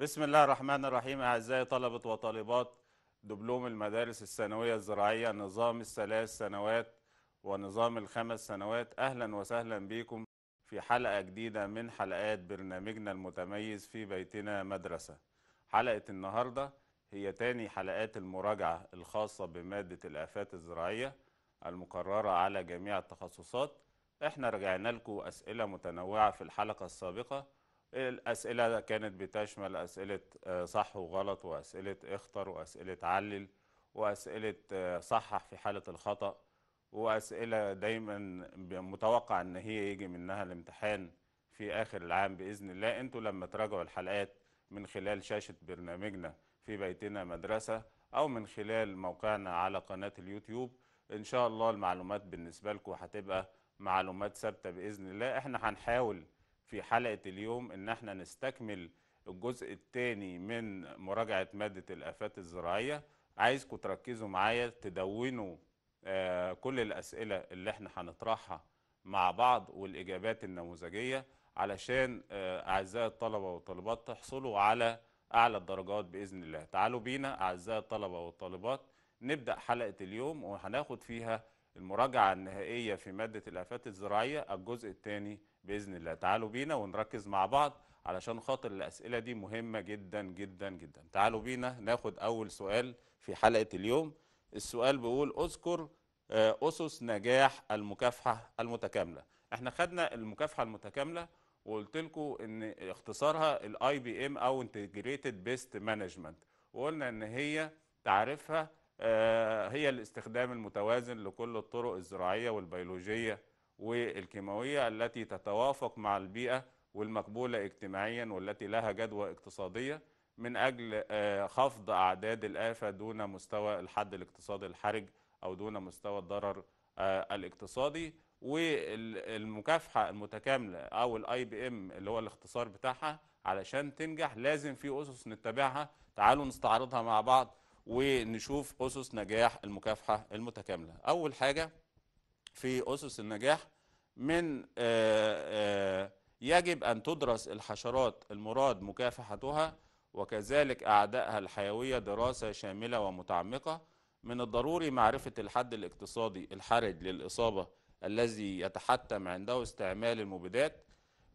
بسم الله الرحمن الرحيم أعزائي طلبة وطالبات دبلوم المدارس الثانوية الزراعية نظام الثلاث سنوات ونظام الخمس سنوات أهلا وسهلا بكم في حلقة جديدة من حلقات برنامجنا المتميز في بيتنا مدرسة حلقة النهاردة هي تاني حلقات المراجعة الخاصة بمادة الآفات الزراعية المقررة على جميع التخصصات احنا رجعنا لكم أسئلة متنوعة في الحلقة السابقة الأسئلة كانت بتشمل أسئلة آه، صح وغلط وأسئلة اختر وأسئلة علل وأسئلة آه، صحح في حالة الخطأ وأسئلة دايما متوقع أن هي يجي منها الامتحان في آخر العام بإذن الله أنتوا لما تراجعوا الحلقات من خلال شاشة برنامجنا في بيتنا مدرسة أو من خلال موقعنا على قناة اليوتيوب إن شاء الله المعلومات بالنسبة لكم هتبقى معلومات ثابتة بإذن الله إحنا هنحاول في حلقة اليوم ان احنا نستكمل الجزء الثاني من مراجعة مادة الآفات الزراعية عايزكم تركزوا معايا تدونوا آه، كل الأسئلة اللي احنا هنطرحها مع بعض والإجابات النموذجية علشان آه، أعزائي الطلبة والطالبات تحصلوا على أعلى الدرجات بإذن الله تعالوا بينا أعزائي الطلبة والطالبات نبدأ حلقة اليوم وهناخد فيها المراجعة النهائية في مادة الآفات الزراعية الجزء الثاني باذن الله تعالوا بينا ونركز مع بعض علشان خاطر الاسئله دي مهمه جدا جدا جدا تعالوا بينا ناخد اول سؤال في حلقه اليوم السؤال بيقول اذكر آه، اسس نجاح المكافحه المتكامله احنا خدنا المكافحه المتكامله وقلت لكم ان اختصارها الاي بي ام او انتجريتد بيست مانجمنت وقلنا ان هي تعريفها آه، هي الاستخدام المتوازن لكل الطرق الزراعيه والبيولوجيه والكيماوية التي تتوافق مع البيئة والمقبولة اجتماعيا والتي لها جدوى اقتصادية من أجل آه، خفض أعداد الآفة دون مستوى الحد الاقتصادي الحرج أو دون مستوى الضرر آه، الاقتصادي والمكافحة المتكاملة أو الاي بي ام اللي هو الاختصار بتاعها علشان تنجح لازم في أسس نتبعها تعالوا نستعرضها مع بعض ونشوف أسس نجاح المكافحة المتكاملة أول حاجة في أسس النجاح من آه، آه، يجب أن تدرس الحشرات المراد مكافحتها وكذلك أعدائها الحيوية دراسة شاملة ومتعمقة من الضروري معرفة الحد الاقتصادي الحرج للإصابة الذي يتحتم عنده استعمال المبيدات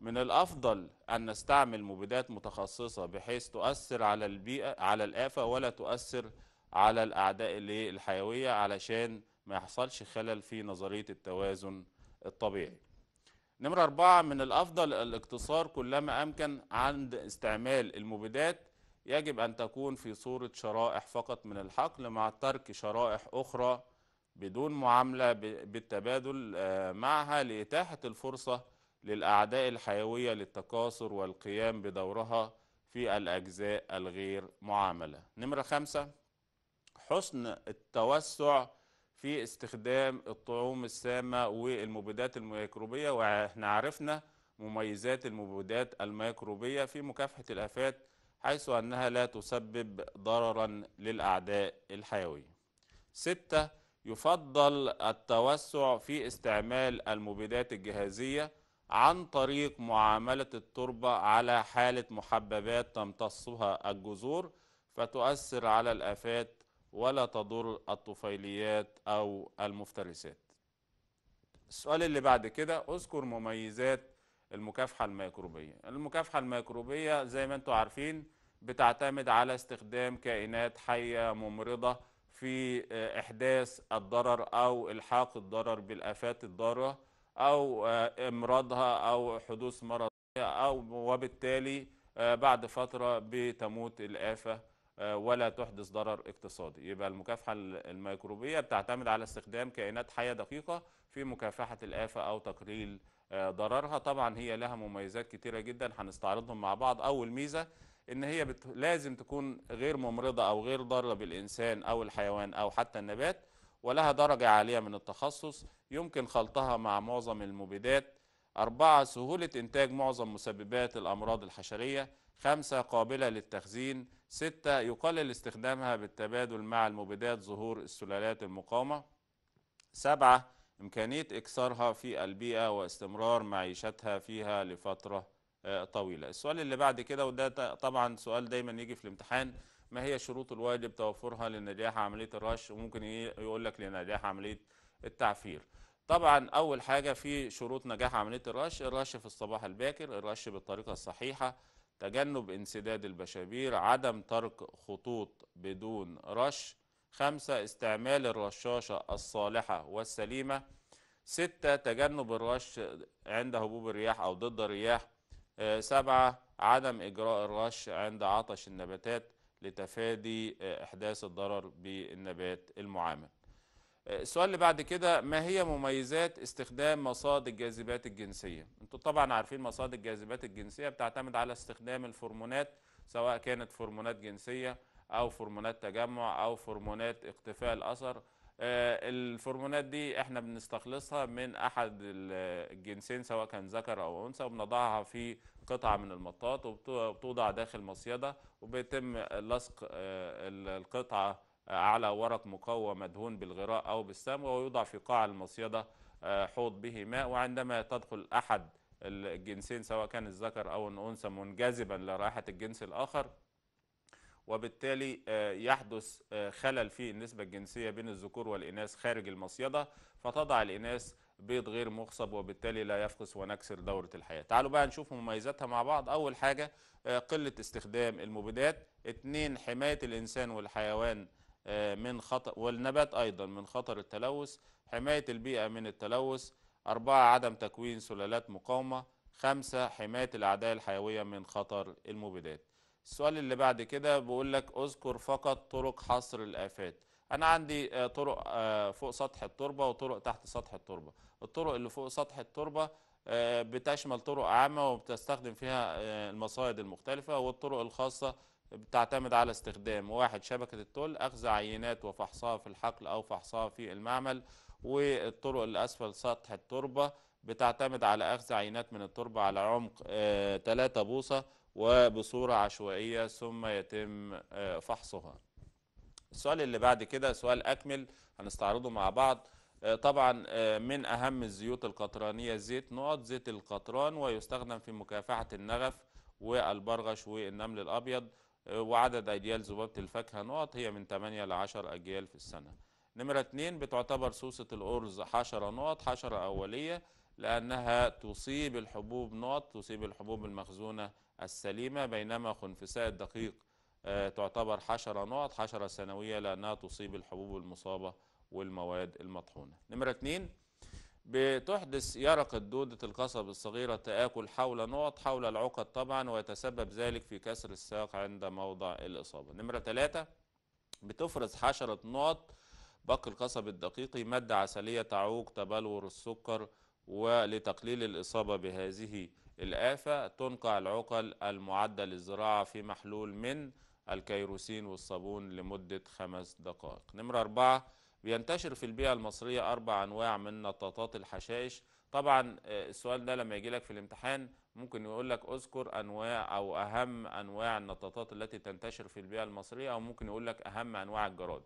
من الأفضل أن نستعمل مبيدات متخصصة بحيث تؤثر على البيئة على الآفة ولا تؤثر على الأعداء الحيوية علشان ما يحصلش خلل في نظرية التوازن الطبيعي نمرة أربعة من الأفضل الاقتصار كلما أمكن عند استعمال المبيدات يجب أن تكون في صورة شرائح فقط من الحقل مع ترك شرائح أخرى بدون معاملة بالتبادل آه، معها لإتاحة الفرصة للأعداء الحيوية للتكاثر والقيام بدورها في الأجزاء الغير معاملة نمرة خمسة حسن التوسع في استخدام الطعوم السامة والمبيدات الميكروبية واحنا عرفنا مميزات المبيدات الميكروبية في مكافحة الآفات حيث أنها لا تسبب ضررا للأعداء الحيوية ستة يفضل التوسع في استعمال المبيدات الجهازية عن طريق معاملة التربة على حالة محببات تمتصها الجذور فتؤثر على الآفات ولا تضر الطفيليات أو المفترسات السؤال اللي بعد كده اذكر مميزات المكافحة الميكروبية المكافحة الميكروبية زي ما انتم عارفين بتعتمد على استخدام كائنات حية ممرضة في آه، إحداث الضرر أو إلحاق الضرر بالآفات الضارة أو آه، إمراضها أو حدوث مرض أو وبالتالي آه، بعد فترة بتموت الآفة آه، ولا تحدث ضرر اقتصادي يبقى المكافحة الميكروبية بتعتمد على استخدام كائنات حية دقيقة في مكافحة الآفة أو تقليل آه، ضررها طبعا هي لها مميزات كتيرة جدا هنستعرضهم مع بعض أول ميزة إن هي بت... لازم تكون غير ممرضة أو غير ضارة بالإنسان أو الحيوان أو حتى النبات ولها درجة عالية من التخصص يمكن خلطها مع معظم المبيدات أربعة سهولة إنتاج معظم مسببات الأمراض الحشرية خمسة قابلة للتخزين ستة يقلل استخدامها بالتبادل مع المبيدات ظهور السلالات المقاومة سبعة إمكانية إكسارها في البيئة واستمرار معيشتها فيها لفترة آه، طويلة السؤال اللي بعد كده وده طبعا سؤال دايما يجي في الامتحان ما هي شروط الواجب توفرها لنجاح عملية الرش وممكن يقول لك لنجاح عملية التعفير طبعا أول حاجة في شروط نجاح عملية الرش الرش في الصباح الباكر الرش بالطريقة الصحيحة تجنب انسداد البشابير عدم ترك خطوط بدون رش خمسة استعمال الرشاشة الصالحة والسليمة ستة تجنب الرش عند هبوب الرياح أو ضد الرياح آه، سبعة عدم إجراء الرش عند عطش النباتات لتفادي آه، إحداث الضرر بالنبات المعامل السؤال اللي بعد كده ما هي مميزات استخدام مصاد الجاذبات الجنسية؟ انتوا طبعا عارفين مصاد الجاذبات الجنسية بتعتمد على استخدام الفرمونات سواء كانت فرمونات جنسية أو فرمونات تجمع أو فرمونات اختفاء الأثر آه، الفرمونات دي احنا بنستخلصها من أحد الجنسين سواء كان ذكر أو أنثى وبنضعها في قطعة من المطاط وبتوضع داخل مصيدة وبيتم لصق آه، القطعة على ورق مقوى مدهون بالغراء أو بالسم ويوضع في قاع المصيدة آه، حوض به ماء وعندما تدخل أحد الجنسين سواء كان الذكر أو الأنثى منجذبا لرائحة الجنس الآخر وبالتالي آه، يحدث آه، خلل في النسبة الجنسية بين الذكور والإناث خارج المصيدة فتضع الإناث بيض غير مخصب وبالتالي لا يفقس ونكسر دورة الحياة تعالوا بقى نشوف مميزاتها مع بعض أول حاجة قلة استخدام المبيدات اتنين حماية الإنسان والحيوان آه، من خطر والنبات أيضا من خطر التلوث حماية البيئة من التلوث أربعة عدم تكوين سلالات مقاومة خمسة حماية الأعداء الحيوية من خطر المبيدات السؤال اللي بعد كده بيقول لك أذكر فقط طرق حصر الآفات أنا عندي آه، طرق آه، فوق سطح التربة وطرق تحت سطح التربة الطرق اللي فوق سطح التربة بتشمل طرق عامة وبتستخدم فيها المصايد المختلفة والطرق الخاصة بتعتمد على استخدام واحد شبكة التل أخذ عينات وفحصها في الحقل أو فحصها في المعمل والطرق اللي أسفل سطح التربة بتعتمد على أخذ عينات من التربة على عمق 3 آه، بوصة وبصورة عشوائية ثم يتم آه، فحصها السؤال اللي بعد كده سؤال أكمل هنستعرضه مع بعض آه، طبعا من أهم الزيوت القطرانية زيت نقط زيت القطران ويستخدم في مكافحة النغف والبرغش والنمل الأبيض وعدد أجيال ذبابة الفاكهة نقط هي من 8 ل 10 أجيال في السنة نمرة 2 بتعتبر سوسة الأرز حشرة نقط حشرة أولية لأنها تصيب الحبوب نقط تصيب الحبوب المخزونة السليمة بينما خنفساء الدقيق آه، تعتبر حشرة نقط حشرة سنوية لأنها تصيب الحبوب المصابة والمواد المطحونة نمرة 2 بتحدث يرقة دودة القصب الصغيرة تآكل حول نقط حول العقد طبعا ويتسبب ذلك في كسر الساق عند موضع الإصابة نمرة ثلاثة بتفرز حشرة نقط بق القصب الدقيقي مادة عسلية تعوق تبلور السكر ولتقليل الإصابة بهذه الآفة تنقع العقل المعدة للزراعة في محلول من الكيروسين والصابون لمدة خمس دقائق نمرة أربعة بينتشر في البيئة المصرية أربع أنواع من نطاطات الحشائش طبعا آه، السؤال ده لما يجي لك في الامتحان ممكن يقول لك اذكر أنواع أو أهم أنواع النطاطات التي تنتشر في البيئة المصرية أو ممكن يقول لك أهم أنواع الجراد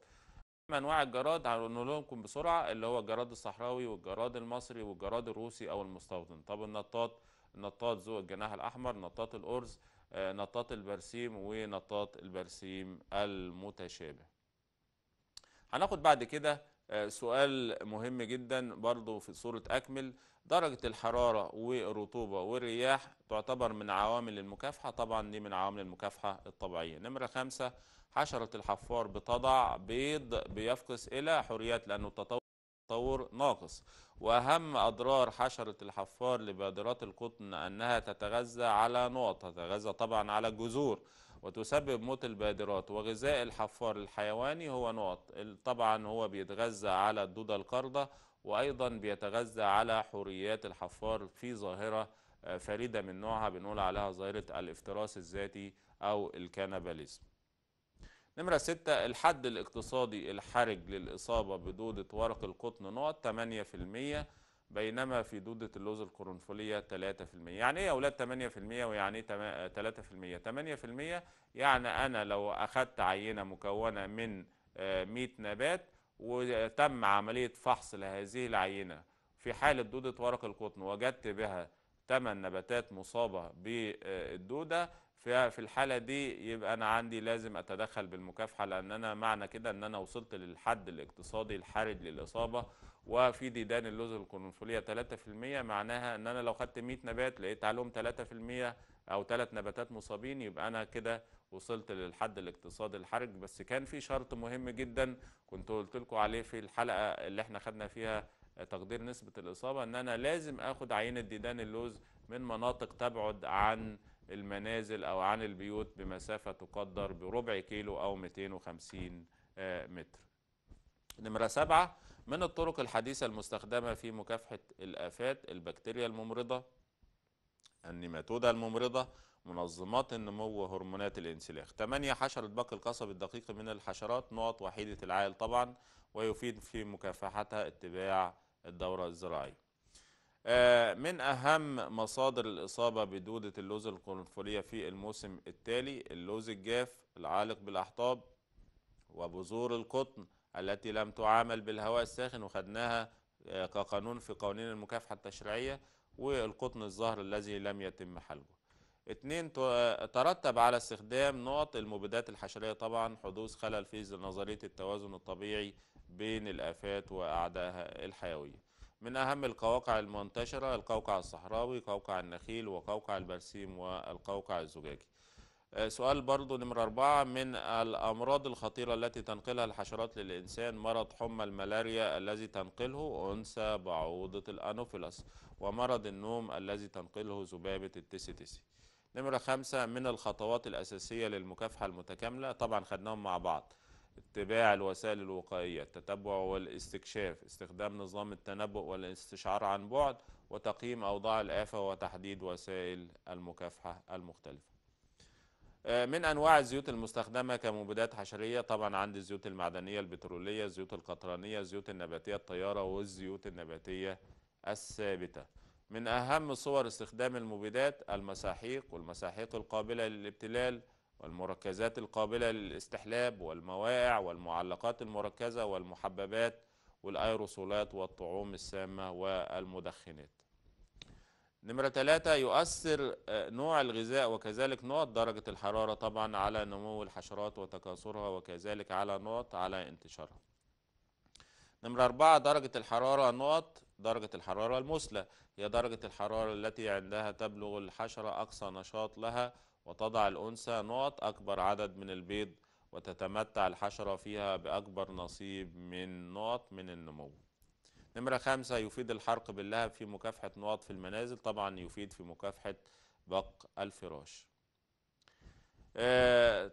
أهم أنواع الجراد هنقول لكم بسرعة اللي هو الجراد الصحراوي والجراد المصري والجراد الروسي أو المستوطن طب النطاط نطاط ذو الجناح الأحمر نطاط الأرز آه، نطاط البرسيم ونطاط البرسيم المتشابه هناخد بعد كده آه، سؤال مهم جدا برضو في صورة أكمل درجة الحرارة والرطوبة والرياح تعتبر من عوامل المكافحة طبعا دي من عوامل المكافحة الطبيعية نمرة خمسة حشرة الحفار بتضع بيض بيفقس إلى حريات لأنه التطور تطور ناقص وأهم أضرار حشرة الحفار لبادرات القطن أنها تتغذى على نقط تتغذى طبعا على الجذور وتسبب موت البادرات وغذاء الحفار الحيواني هو نقط طبعا هو بيتغذى على الدودة القردة وأيضا بيتغذى على حوريات الحفار في ظاهرة آه، فريدة من نوعها بنقول عليها ظاهرة الافتراس الذاتي أو الكانباليزم نمرة ستة الحد الاقتصادي الحرج للإصابة بدودة ورق القطن نقط 8% بينما في دودة اللوز القرنفلية 3% يعني إيه يا أولاد 8% ويعني إيه 3% 8% يعني أنا لو أخدت عينة مكونة من 100 آه، نبات وتم عملية فحص لهذه العينة في حالة دودة ورق القطن وجدت بها 8 نباتات مصابة بالدودة في في الحاله دي يبقى انا عندي لازم اتدخل بالمكافحه لان انا معنى كده ان انا وصلت للحد الاقتصادي الحرج للاصابه وفي ديدان اللوز القرنفليه 3% معناها ان انا لو خدت 100 نبات لقيت عليهم 3% او 3 نباتات مصابين يبقى انا كده وصلت للحد الاقتصادي الحرج بس كان في شرط مهم جدا كنت قلت لكم عليه في الحلقه اللي احنا خدنا فيها تقدير نسبه الاصابه ان انا لازم اخد عينه ديدان اللوز من مناطق تبعد عن المنازل أو عن البيوت بمسافة تقدر بربع كيلو أو 250 آه، متر نمرة سبعة من الطرق الحديثة المستخدمة في مكافحة الآفات البكتيريا الممرضة النيماتودا الممرضة منظمات النمو وهرمونات الانسلاخ 8 حشرة بق القصب الدقيق من الحشرات نقط وحيدة العائل طبعا ويفيد في مكافحتها اتباع الدورة الزراعية آه، من أهم مصادر الإصابة بدودة اللوز القرنفلية في الموسم التالي اللوز الجاف العالق بالأحطاب وبذور القطن التي لم تعامل بالهواء الساخن وخدناها آه، كقانون في قوانين المكافحة التشريعية والقطن الزهر الذي لم يتم حلقه اثنين ترتب على استخدام نقط المبيدات الحشرية طبعا حدوث خلل في نظرية التوازن الطبيعي بين الآفات وأعدائها الحيوية من أهم القواقع المنتشرة القوقع الصحراوي قوقع النخيل وقوقع البرسيم والقوقع الزجاجي آه، سؤال برضو نمرة أربعة من الأمراض الخطيرة التي تنقلها الحشرات للإنسان مرض حمى الملاريا الذي تنقله أنثى بعوضة الأنوفيلس ومرض النوم الذي تنقله ذبابة التسي تسي نمرة خمسة من الخطوات الأساسية للمكافحة المتكاملة طبعا خدناهم مع بعض اتباع الوسائل الوقائية التتبع والاستكشاف استخدام نظام التنبؤ والاستشعار عن بعد وتقييم أوضاع الآفة وتحديد وسائل المكافحة المختلفة آه، من أنواع الزيوت المستخدمة كمبيدات حشرية طبعا عندي الزيوت المعدنية البترولية الزيوت القطرانية الزيوت النباتية الطيارة والزيوت النباتية الثابتة من أهم صور استخدام المبيدات المساحيق والمساحيق القابلة للابتلال والمركزات القابلة للاستحلاب والمواقع والمعلقات المركزة والمحببات والأيروسولات والطعوم السامة والمدخنات نمرة ثلاثة يؤثر آه، نوع الغذاء وكذلك نقط درجة الحرارة طبعا على نمو الحشرات وتكاثرها وكذلك على نقط على انتشارها نمرة أربعة درجة الحرارة نقط درجة الحرارة المثلى هي درجة الحرارة التي عندها تبلغ الحشرة أقصى نشاط لها وتضع الأنثى نقط أكبر عدد من البيض وتتمتع الحشرة فيها بأكبر نصيب من نقط من النمو نمرة خمسة يفيد الحرق باللهب في مكافحة نقط في المنازل طبعا يفيد في مكافحة بق الفراش آه،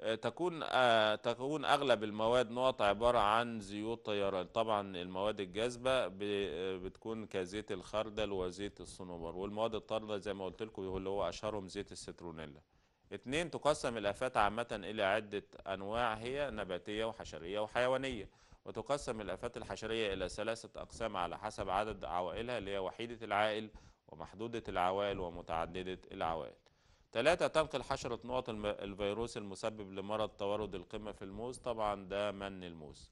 تكون آه، تكون اغلب المواد نقط عباره عن زيوت طيران طبعا المواد الجاذبه بتكون كزيت الخردل وزيت الصنوبر والمواد الطارده زي ما قلت لكم اللي هو اشهرهم زيت السترونيلا اتنين تقسم الافات عامه الى عده انواع هي نباتيه وحشريه وحيوانيه وتقسم الافات الحشريه الى ثلاثه اقسام على حسب عدد عوائلها اللي هي وحيده العائل ومحدوده العوائل ومتعدده العوائل ثلاثة تنقل حشرة نقط الفيروس المسبب لمرض تورد القمة في الموز طبعا ده من الموز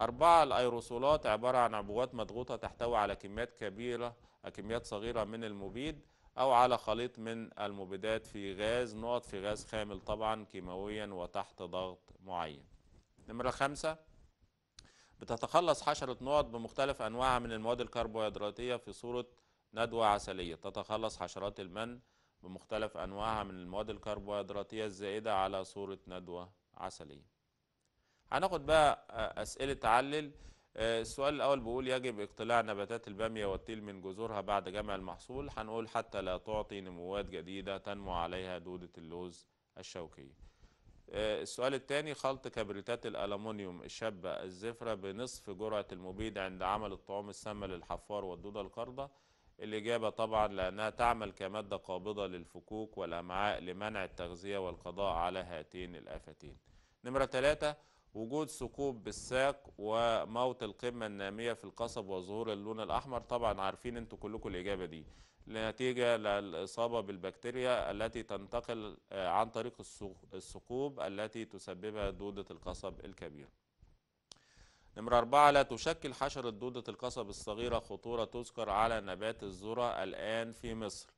أربعة الأيروسولات عبارة عن عبوات مضغوطة تحتوي على كميات كبيرة كميات صغيرة من المبيد أو على خليط من المبيدات في غاز نقط في غاز خامل طبعا كيماويا وتحت ضغط معين نمرة خمسة بتتخلص حشرة نقط بمختلف أنواعها من المواد الكربوهيدراتية في صورة ندوة عسلية تتخلص حشرات المن بمختلف أنواعها من المواد الكربوهيدراتية الزائدة على صورة ندوة عسلية هناخد بقى آه، أسئلة تعلل آه، السؤال الأول بيقول يجب اقتلاع نباتات البامية والتيل من جذورها بعد جمع المحصول هنقول حتى لا تعطي نموات جديدة تنمو عليها دودة اللوز الشوكية آه، السؤال الثاني خلط كبريتات الألمونيوم الشابة الزفرة بنصف جرعة المبيد عند عمل الطعام السامة للحفار والدودة القرضة الإجابة طبعا لأنها تعمل كمادة قابضة للفكوك والأمعاء لمنع التغذية والقضاء على هاتين الآفتين نمرة ثلاثة وجود ثقوب بالساق وموت القمة النامية في القصب وظهور اللون الأحمر طبعا عارفين انتوا كلكم الإجابة دي نتيجة للإصابة بالبكتيريا التي تنتقل آه، عن طريق الثقوب التي تسببها دودة القصب الكبير نمرة أربعة لا تشكل حشرة دودة القصب الصغيرة خطورة تذكر على نبات الذرة الآن في مصر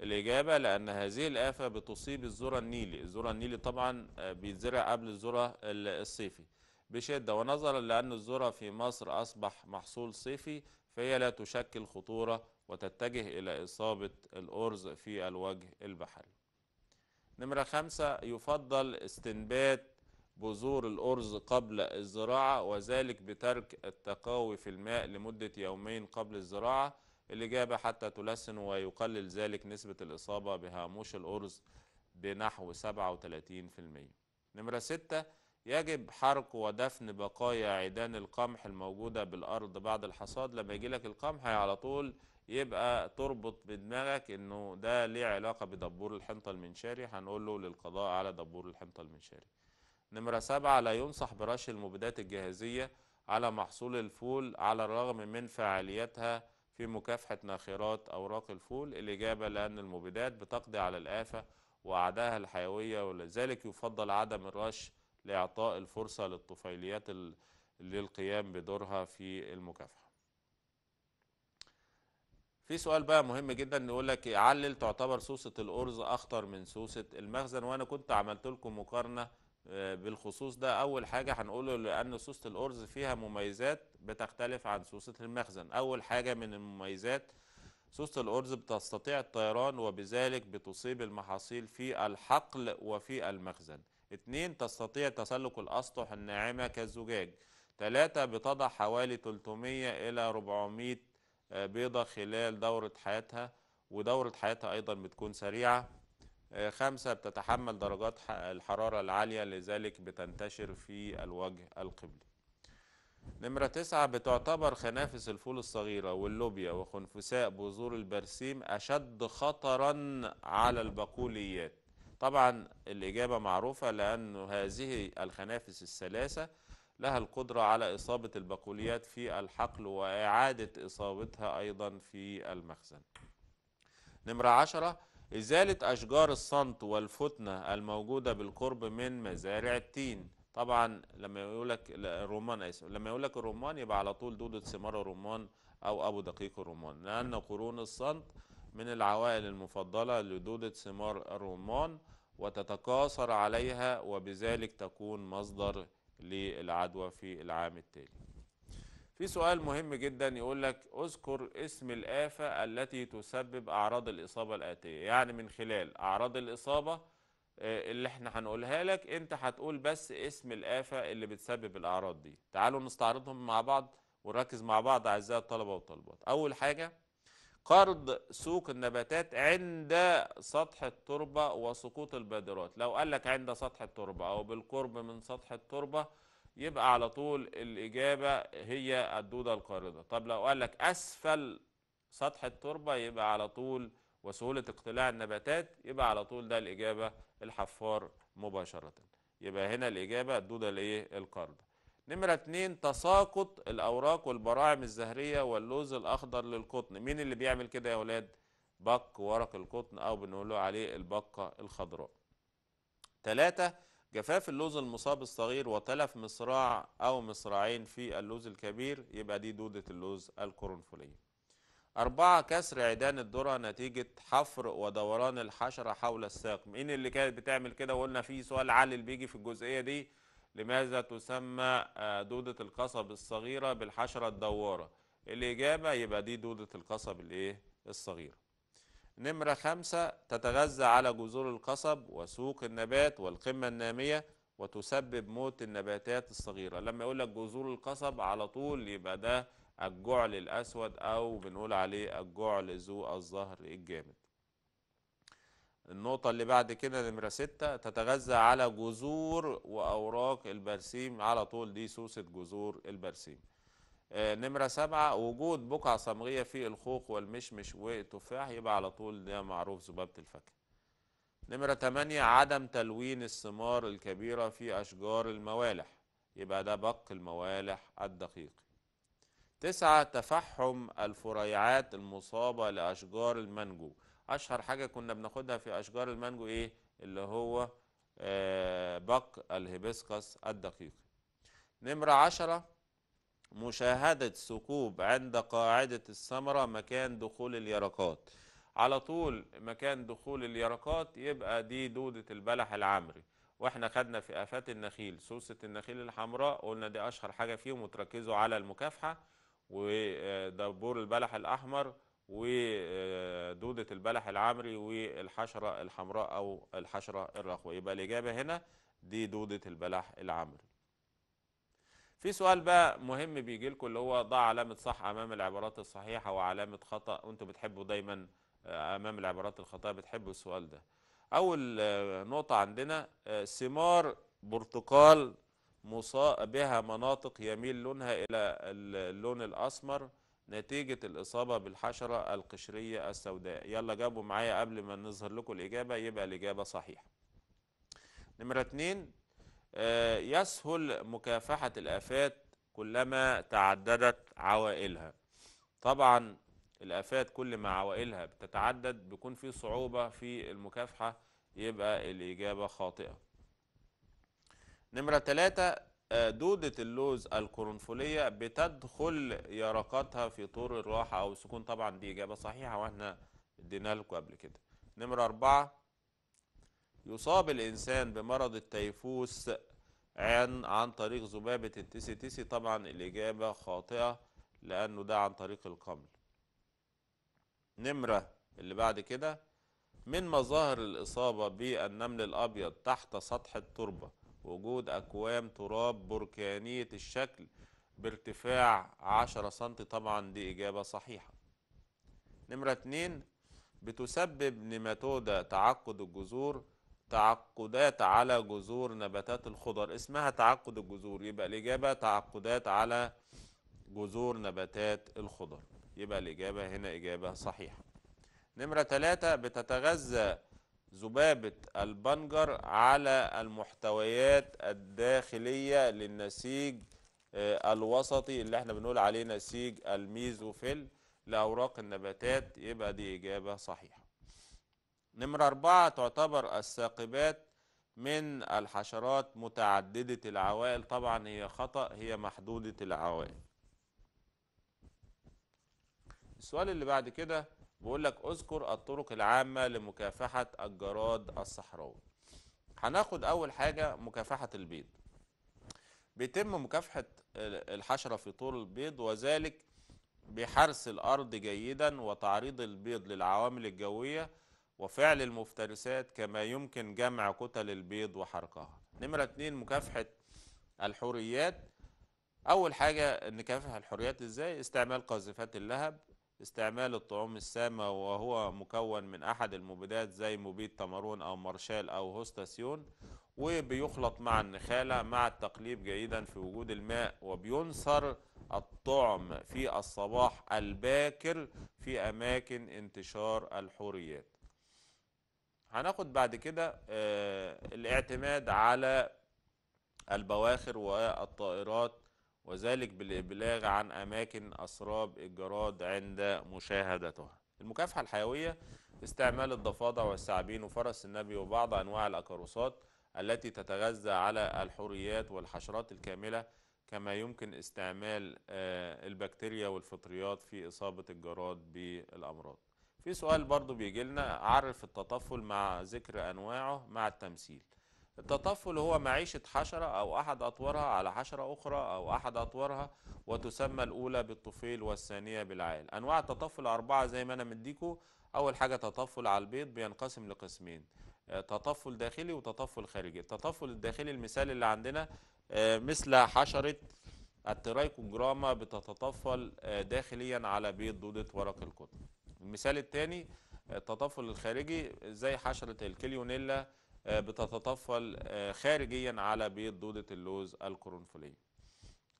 الإجابة لأن هذه الآفة بتصيب الذرة النيلي الذرة النيلي طبعا آه، بيتزرع قبل الذرة الصيفي بشدة ونظرا لأن الذرة في مصر أصبح محصول صيفي فهي لا تشكل خطورة وتتجه إلى إصابة الأرز في الوجه البحري نمرة خمسة يفضل استنبات بذور الأرز قبل الزراعة وذلك بترك التقاوي في الماء لمدة يومين قبل الزراعة الإجابة حتى تلسن ويقلل ذلك نسبة الإصابة بهاموش الأرز بنحو 37% نمرة 6 يجب حرق ودفن بقايا عيدان القمح الموجودة بالأرض بعد الحصاد لما يجي لك القمح على طول يبقى تربط بدماغك انه ده ليه علاقة بدبور الحنطة المنشاري هنقول له للقضاء على دبور الحنطة المنشاري نمرة سبعة لا ينصح برش المبيدات الجاهزية على محصول الفول على الرغم من فعاليتها في مكافحة ناخرات أوراق الفول الإجابة لأن المبيدات بتقضي على الآفة وأعداها الحيوية ولذلك يفضل عدم الرش لإعطاء الفرصة للطفيليات للقيام بدورها في المكافحة في سؤال بقى مهم جدا نقول لك إيه، علل تعتبر سوسة الأرز أخطر من سوسة المخزن وأنا كنت عملت لكم مقارنة آه، بالخصوص ده اول حاجه هنقوله لان سوسه الارز فيها مميزات بتختلف عن سوسه المخزن اول حاجه من المميزات سوسه الارز بتستطيع الطيران وبذلك بتصيب المحاصيل في الحقل وفي المخزن اتنين تستطيع تسلق الاسطح الناعمه كالزجاج تلاتة بتضع حوالي 300 إلى 400 آه، بيضة خلال دورة حياتها ودورة حياتها أيضا بتكون سريعة خمسة بتتحمل درجات الحرارة العالية لذلك بتنتشر في الوجه القبلي نمرة تسعة بتعتبر خنافس الفول الصغيرة واللوبيا وخنفساء بذور البرسيم أشد خطرا على البقوليات طبعا الإجابة معروفة لأن هذه الخنافس الثلاثة لها القدرة على إصابة البقوليات في الحقل وإعادة إصابتها أيضا في المخزن نمرة عشرة إزالة أشجار الصنط والفتنة الموجودة بالقرب من مزارع التين طبعا لما يقولك الرمان اسف لما يقولك الرمان يبقى على طول دودة ثمار الرمان أو أبو دقيق الرمان لأن قرون الصنط من العوائل المفضلة لدودة ثمار الرمان وتتكاثر عليها وبذلك تكون مصدر للعدوى في العام التالي في سؤال مهم جدا يقول لك اذكر اسم الآفة التي تسبب أعراض الإصابة الآتية يعني من خلال أعراض الإصابة آه، اللي احنا هنقولها لك انت هتقول بس اسم الآفة اللي بتسبب الأعراض دي تعالوا نستعرضهم مع بعض ونركز مع بعض أعزائي الطلبة والطالبات أول حاجة قرض سوق النباتات عند سطح التربة وسقوط البادرات لو قال لك عند سطح التربة أو بالقرب من سطح التربة يبقى على طول الإجابة هي الدودة القارضة طب لو قال لك أسفل سطح التربة يبقى على طول وسهولة اقتلاع النباتات يبقى على طول ده الإجابة الحفار مباشرة يبقى هنا الإجابة الدودة الإيه القارضة نمرة اتنين تساقط الأوراق والبراعم الزهرية واللوز الأخضر للقطن مين اللي بيعمل كده يا ولاد بق ورق القطن أو بنقوله عليه البقة الخضراء تلاتة جفاف اللوز المصاب الصغير وتلف مصراع أو مصراعين في اللوز الكبير يبقى دي دودة اللوز القرنفلية أربعة كسر عيدان الذرة نتيجة حفر ودوران الحشرة حول الساق مين اللي كانت بتعمل كده وقلنا في سؤال عالي بيجي في الجزئية دي لماذا تسمى آه، دودة القصب الصغيرة بالحشرة الدوارة الإجابة يبقى دي دودة القصب الإيه الصغيرة نمرة خمسة تتغذى على جذور القصب وسوق النبات والقمة النامية وتسبب موت النباتات الصغيرة لما يقول لك جذور القصب على طول يبقى ده الجعل الأسود أو بنقول عليه الجعل ذو الظهر الجامد النقطة اللي بعد كده نمرة ستة تتغذى على جذور وأوراق البرسيم على طول دي سوسة جذور البرسيم آه، نمرة سبعة وجود بقع صمغية في الخوخ والمشمش والتفاح يبقى على طول ده معروف ذبابة الفاكهة نمرة تمانية عدم تلوين الثمار الكبيرة في أشجار الموالح يبقى ده بق الموالح الدقيق تسعة تفحم الفريعات المصابة لأشجار المانجو أشهر حاجة كنا بناخدها في أشجار المانجو إيه اللي هو آه، بق الهبسكس الدقيق نمرة عشرة مشاهدة ثقوب عند قاعدة الثمرة مكان دخول اليرقات على طول مكان دخول اليرقات يبقى دي دودة البلح العمري واحنا خدنا في آفات النخيل سوسة النخيل الحمراء قلنا دي أشهر حاجة فيهم وتركزوا على المكافحة ودبور البلح الأحمر ودودة البلح العمري والحشرة الحمراء أو الحشرة الرخوة يبقى الإجابة هنا دي دودة البلح العمري في سؤال بقى مهم بيجي لكم اللي هو ضع علامة صح أمام العبارات الصحيحة وعلامة خطأ وأنتم بتحبوا دايما آه، أمام العبارات الخطأ بتحبوا السؤال ده أول آه، نقطة عندنا آه، ثمار برتقال مصاب بها مناطق يميل لونها إلى اللون الأسمر نتيجة الإصابة بالحشرة القشرية السوداء يلا جابوا معايا قبل ما نظهر لكم الإجابة يبقى الإجابة صحيحة نمرة اتنين آه، يسهل مكافحة الآفات كلما تعددت عوائلها طبعا الآفات كل ما عوائلها بتتعدد بيكون في صعوبة في المكافحة يبقى الإجابة خاطئة نمرة ثلاثة آه، دودة اللوز القرنفلية بتدخل يرقاتها في طور الراحة أو السكون طبعا دي إجابة صحيحة وإحنا ادينا لكم قبل كده نمرة أربعة يصاب الإنسان بمرض التيفوس عن عن طريق ذبابة التسي تسي طبعا الإجابة خاطئة لأنه ده عن طريق القمل نمرة اللي بعد كده من مظاهر الإصابة بالنمل الأبيض تحت سطح التربة وجود أكوام تراب بركانية الشكل بارتفاع 10 سم طبعا دي إجابة صحيحة نمرة 2 بتسبب نيماتودا تعقد الجذور تعقدات على جذور نباتات الخضر اسمها تعقد الجذور يبقى الإجابة تعقدات على جذور نباتات الخضر يبقى الإجابة هنا إجابة صحيحة نمرة ثلاثة بتتغذى ذبابة البنجر على المحتويات الداخلية للنسيج آه، الوسطي اللي احنا بنقول عليه نسيج الميزوفيل لأوراق النباتات يبقى دي إجابة صحيحة نمرة أربعة تعتبر الثاقبات من الحشرات متعددة العوائل طبعا هي خطأ هي محدودة العوائل السؤال اللي بعد كده بيقول لك اذكر الطرق العامة لمكافحة الجراد الصحراوي هناخد أول حاجة مكافحة البيض بيتم مكافحة الحشرة في طول البيض وذلك بحرس الأرض جيدا وتعريض البيض للعوامل الجوية وفعل المفترسات كما يمكن جمع كتل البيض وحرقها نمرة اتنين مكافحة الحوريات أول حاجة نكافح الحوريات إزاي استعمال قاذفات اللهب استعمال الطعوم السامة وهو مكون من أحد المبيدات زي مبيد تمرون أو مرشال أو هوستاسيون وبيخلط مع النخالة مع التقليب جيدا في وجود الماء وبينثر الطعم في الصباح الباكر في أماكن انتشار الحوريات هناخد بعد كده آه، الاعتماد على البواخر والطائرات وذلك بالإبلاغ عن أماكن أسراب الجراد عند مشاهدتها المكافحة الحيوية استعمال الضفادع والثعابين وفرس النبي وبعض أنواع الأكاروسات التي تتغذى على الحوريات والحشرات الكاملة كما يمكن استعمال آه، البكتيريا والفطريات في إصابة الجراد بالأمراض في سؤال برضو بيجي لنا عرف التطفل مع ذكر أنواعه مع التمثيل التطفل هو معيشة حشرة أو أحد أطوارها على حشرة أخرى أو أحد أطوارها وتسمى الأولى بالطفيل والثانية بالعائل أنواع التطفل أربعة زي ما أنا مديكو أول حاجة تطفل على البيض بينقسم لقسمين آه، تطفل داخلي وتطفل خارجي التطفل الداخلي المثال اللي عندنا آه، مثل حشرة الترايكوجراما بتتطفل آه، داخليا على بيض دودة ورق القطن المثال الثاني آه، التطفل الخارجي زي حشرة الكليونيلا آه، بتتطفل آه، خارجيا على بيض دودة اللوز القرنفلية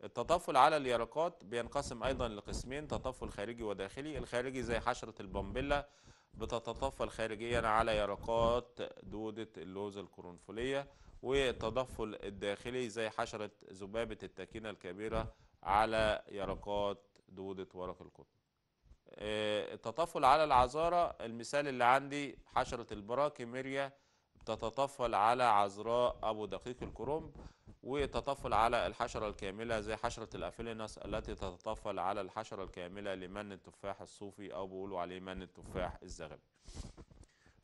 التطفل على اليرقات بينقسم أيضا لقسمين تطفل خارجي وداخلي الخارجي زي حشرة البامبيلا بتتطفل خارجيا على يرقات دودة اللوز القرنفلية والتطفل الداخلي زي حشرة ذبابة التكينه الكبيرة على يرقات دودة ورق القطن التطفل آه، على العذارة المثال اللي عندي حشرة البراكيميريا تتطفل على عذراء أبو دقيق الكرنب وتطفل على الحشرة الكاملة زي حشرة الأفلينس التي تتطفل على الحشرة الكاملة لمن التفاح الصوفي أو بيقولوا عليه من التفاح الزغبي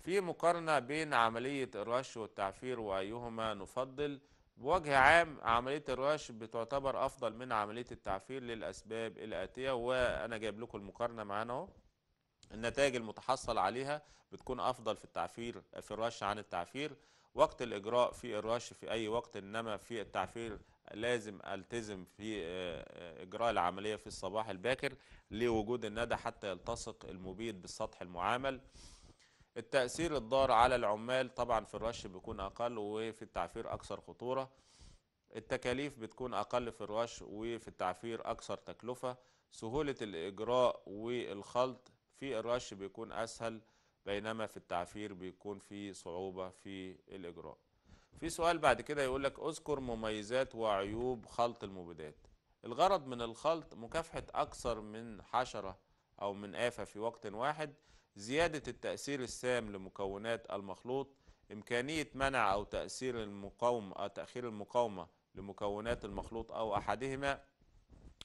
في مقارنة بين عملية الرش والتعفير وأيهما نفضل بوجه عام عملية الرش بتعتبر أفضل من عملية التعفير للأسباب الآتية وأنا جايب لكم المقارنة معانا أهو النتائج المتحصل عليها بتكون أفضل في التعفير في الرش عن التعفير وقت الإجراء في الرش في أي وقت إنما في التعفير لازم التزم في آه، آه، اجراء العمليه في الصباح الباكر لوجود الندى حتى يلتصق المبيد بالسطح المعامل التأثير الضار على العمال طبعا في الرش بيكون أقل وفي التعفير أكثر خطورة التكاليف بتكون أقل في الرش وفي التعفير أكثر تكلفة سهولة الإجراء والخلط في الرش بيكون أسهل بينما في التعفير بيكون في صعوبة في الإجراء في سؤال بعد كده يقول لك اذكر مميزات وعيوب خلط المبيدات الغرض من الخلط مكافحة أكثر من حشرة أو من آفة في وقت واحد زيادة التأثير السام لمكونات المخلوط إمكانية منع أو تأثير المقاومة أو تأخير المقاومة لمكونات المخلوط أو أحدهما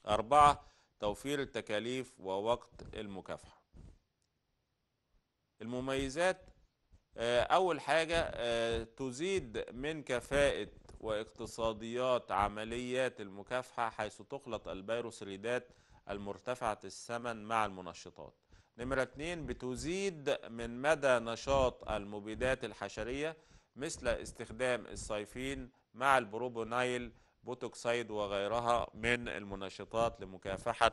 أربعة توفير التكاليف ووقت المكافحة المميزات آه، أول حاجة آه، تزيد من كفاءة واقتصاديات عمليات المكافحة حيث تخلط البيروسريدات المرتفعة الثمن مع المنشطات نمرة اتنين بتزيد من مدى نشاط المبيدات الحشرية مثل استخدام الصيفين مع البروبونايل بوتوكسيد وغيرها من المنشطات لمكافحة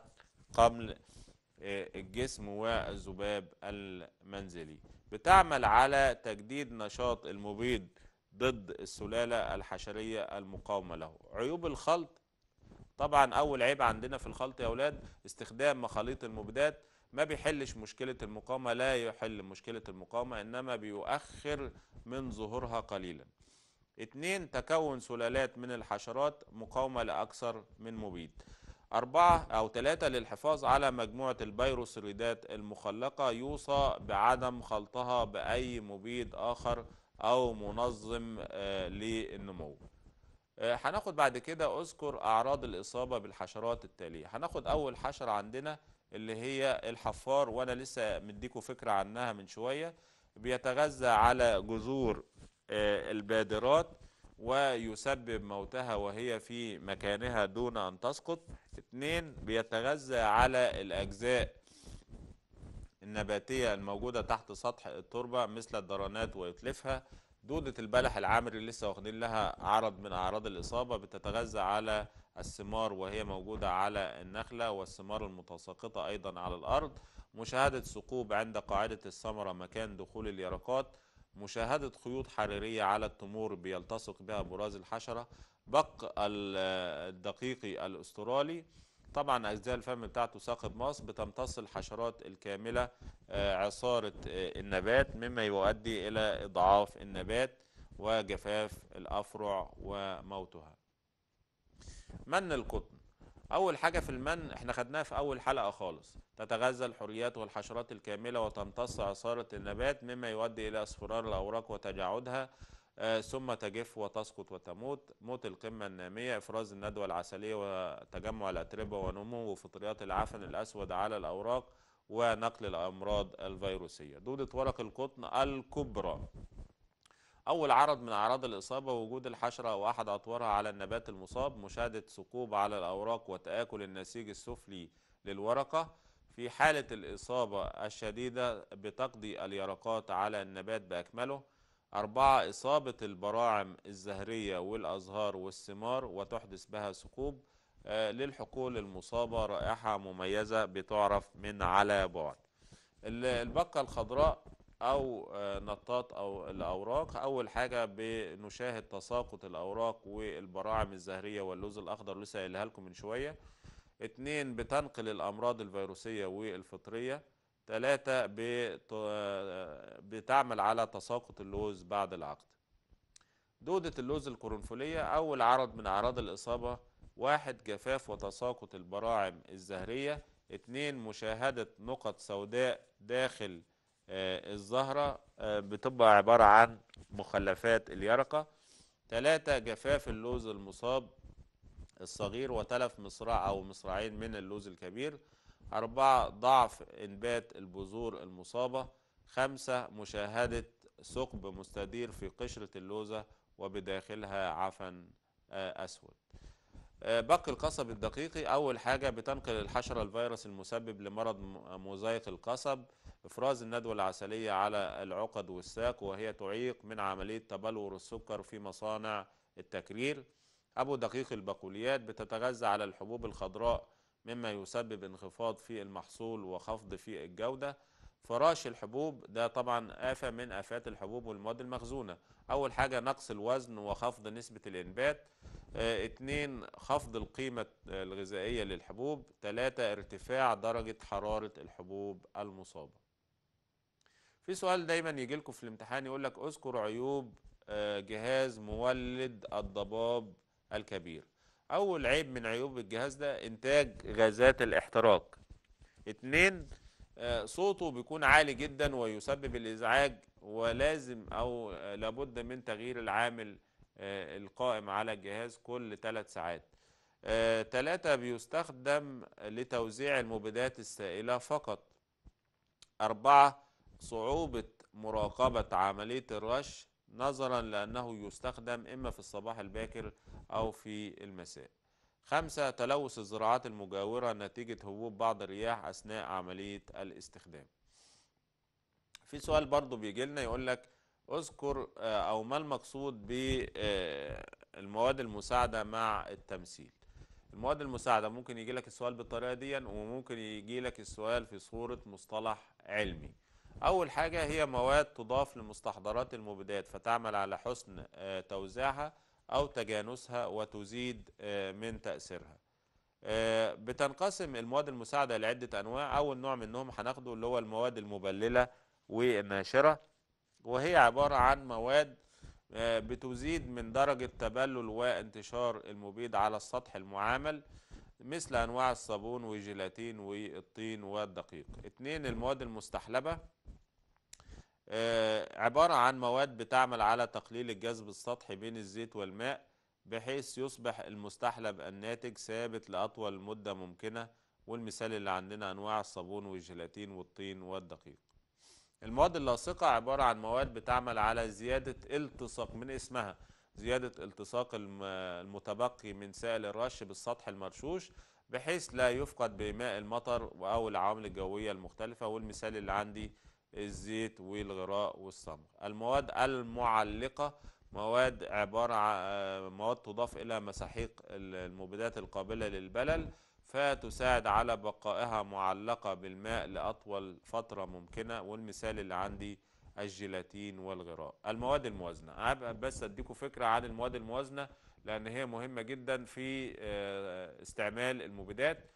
قمل آه، الجسم والذباب المنزلي بتعمل على تجديد نشاط المبيد ضد السلالة الحشرية المقاومة له عيوب الخلط طبعا أول عيب عندنا في الخلط يا أولاد استخدام مخاليط المبيدات ما بيحلش مشكلة المقاومة لا يحل مشكلة المقاومة إنما بيؤخر من ظهورها قليلا اتنين تكون سلالات من الحشرات مقاومة لأكثر من مبيد أربعة أو ثلاثة للحفاظ على مجموعة البيروسريدات المخلقة يوصى بعدم خلطها بأي مبيد آخر أو منظم آه، للنمو آه، هناخد بعد كده أذكر أعراض الإصابة بالحشرات التالية هناخد أول حشرة عندنا اللي هي الحفار وانا لسه مديكم فكره عنها من شويه بيتغذى على جذور آه، البادرات ويسبب موتها وهي في مكانها دون ان تسقط اثنين بيتغذى على الاجزاء النباتيه الموجوده تحت سطح التربه مثل الدرانات ويتلفها دوده البلح العامري لسه واخدين لها عرض من اعراض الاصابه بتتغذى على الثمار وهي موجودة على النخلة والثمار المتساقطة أيضا على الأرض مشاهدة ثقوب عند قاعدة الثمرة مكان دخول اليرقات مشاهدة خيوط حريرية على التمور بيلتصق بها براز الحشرة بق الدقيقي الأسترالي طبعا أجزاء الفم بتاعته ساقب ماس بتمتص الحشرات الكاملة آه، عصارة آه، النبات مما يؤدي إلى إضعاف النبات وجفاف الأفرع وموتها من القطن اول حاجه في المن احنا خدناها في اول حلقه خالص تتغذى الحريات والحشرات الكامله وتمتص عصاره النبات مما يؤدي الى اصفرار الاوراق وتجاعدها آه ثم تجف وتسقط وتموت موت القمة النامية إفراز الندوة العسلية وتجمع الأتربة ونمو فطريات العفن الأسود على الأوراق ونقل الأمراض الفيروسية دودة ورق القطن الكبرى أول عرض من أعراض الإصابة وجود الحشرة أو أحد أطوارها على النبات المصاب مشاهدة ثقوب على الأوراق وتآكل النسيج السفلي للورقة في حالة الإصابة الشديدة بتقضي اليرقات على النبات بأكمله أربعة إصابة البراعم الزهرية والأزهار والثمار وتحدث بها ثقوب آه، للحقول المصابة رائحة مميزة بتعرف من على بعد البقة الخضراء او آه، نطاط او الاوراق اول حاجه بنشاهد تساقط الاوراق والبراعم الزهريه واللوز الاخضر لسه قايلها لكم من شويه اتنين بتنقل الامراض الفيروسيه والفطريه تلاتة آه، بتعمل على تساقط اللوز بعد العقد دودة اللوز القرنفلية أول عرض من أعراض الإصابة واحد جفاف وتساقط البراعم الزهرية اتنين مشاهدة نقط سوداء داخل آه، الزهرة آه، بتبقى عبارة عن مخلفات اليرقة ثلاثة جفاف اللوز المصاب الصغير وتلف مصراع أو مصراعين من اللوز الكبير أربعة ضعف إنبات البذور المصابة خمسة مشاهدة ثقب مستدير في قشرة اللوزة وبداخلها عفن آه، أسود بق القصب الدقيقي أول حاجة بتنقل الحشرة الفيروس المسبب لمرض مزيق القصب إفراز الندوة العسلية على العقد والساق وهي تعيق من عملية تبلور السكر في مصانع التكرير أبو دقيق البقوليات بتتغذى على الحبوب الخضراء مما يسبب انخفاض في المحصول وخفض في الجودة فراش الحبوب ده طبعا آفة من آفات الحبوب والمواد المخزونة أول حاجة نقص الوزن وخفض نسبة الإنبات اثنين آه، اتنين خفض القيمة الغذائية للحبوب تلاتة ارتفاع درجة حرارة الحبوب المصابة في سؤال دايما يجي لكم في الامتحان يقول لك اذكر عيوب آه، جهاز مولد الضباب الكبير اول عيب من عيوب الجهاز ده انتاج غازات الاحتراق اتنين آه، صوته بيكون عالي جدا ويسبب الازعاج ولازم او آه، لابد من تغيير العامل القائم على الجهاز كل ثلاث ساعات ثلاثة بيستخدم لتوزيع المبيدات السائلة فقط أربعة صعوبة مراقبة عملية الرش نظرا لأنه يستخدم إما في الصباح الباكر أو في المساء خمسة تلوث الزراعات المجاورة نتيجة هبوب بعض الرياح أثناء عملية الاستخدام في سؤال برضو بيجي لنا يقول لك اذكر آه، أو ما المقصود بالمواد آه، المساعدة مع التمثيل المواد المساعدة ممكن يجي لك السؤال بالطريقة دي وممكن يجي لك السؤال في صورة مصطلح علمي أول حاجة هي مواد تضاف لمستحضرات المبيدات فتعمل على حسن آه، توزيعها أو تجانسها وتزيد آه، من تأثيرها آه، بتنقسم المواد المساعدة لعدة أنواع أول نوع منهم هناخده اللي هو المواد المبللة والناشرة وهي عبارة عن مواد بتزيد من درجة تبلل وانتشار المبيد على السطح المعامل مثل أنواع الصابون والجيلاتين والطين والدقيق اتنين المواد المستحلبة آه، عبارة عن مواد بتعمل على تقليل الجذب السطحي بين الزيت والماء بحيث يصبح المستحلب الناتج ثابت لأطول مدة ممكنة والمثال اللي عندنا أنواع الصابون والجيلاتين والطين والدقيق المواد اللاصقة عبارة عن مواد بتعمل على زيادة التصاق من اسمها زيادة التصاق المتبقي من سائل الرش بالسطح المرشوش بحيث لا يفقد بماء المطر أو العوامل الجوية المختلفة والمثال اللي عندي الزيت والغراء والصمغ المواد المعلقة مواد عبارة عن آه، مواد تضاف إلى مساحيق المبيدات القابلة للبلل فتساعد على بقائها معلقة بالماء لأطول فترة ممكنة والمثال اللي عندي الجيلاتين والغراء المواد الموازنة بس أديكوا فكرة عن المواد الموازنة لأن هي مهمة جدا في آه، استعمال المبيدات